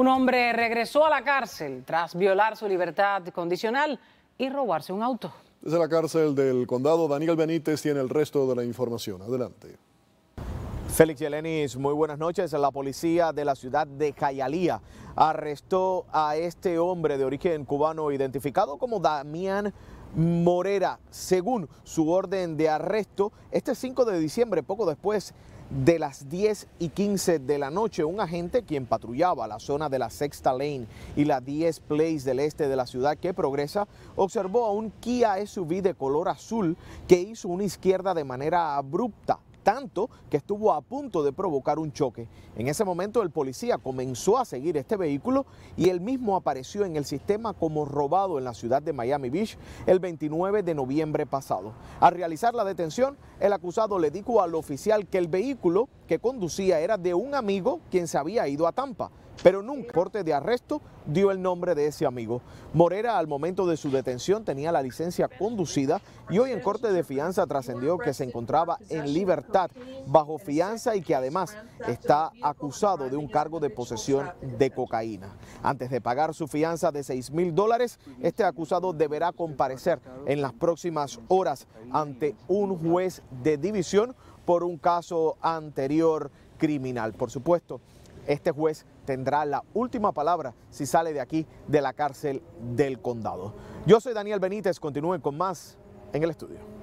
Un hombre regresó a la cárcel tras violar su libertad condicional y robarse un auto. Desde la cárcel del condado, Daniel Benítez tiene el resto de la información. Adelante. Félix Yelenis, muy buenas noches. La policía de la ciudad de Jayalía arrestó a este hombre de origen cubano identificado como Damián Morera, según su orden de arresto, este 5 de diciembre, poco después de las 10 y 15 de la noche, un agente quien patrullaba la zona de la Sexta Lane y la 10 Place del este de la ciudad que progresa, observó a un Kia SUV de color azul que hizo una izquierda de manera abrupta tanto que estuvo a punto de provocar un choque. En ese momento el policía comenzó a seguir este vehículo y el mismo apareció en el sistema como robado en la ciudad de Miami Beach el 29 de noviembre pasado. Al realizar la detención, el acusado le dijo al oficial que el vehículo que conducía era de un amigo quien se había ido a Tampa pero nunca corte de arresto dio el nombre de ese amigo. Morera al momento de su detención tenía la licencia conducida y hoy en corte de fianza trascendió que se encontraba en libertad bajo fianza y que además está acusado de un cargo de posesión de cocaína. Antes de pagar su fianza de 6 mil dólares, este acusado deberá comparecer en las próximas horas ante un juez de división por un caso anterior criminal. Por supuesto, este juez tendrá la última palabra si sale de aquí, de la cárcel del condado. Yo soy Daniel Benítez, continúen con más en el estudio.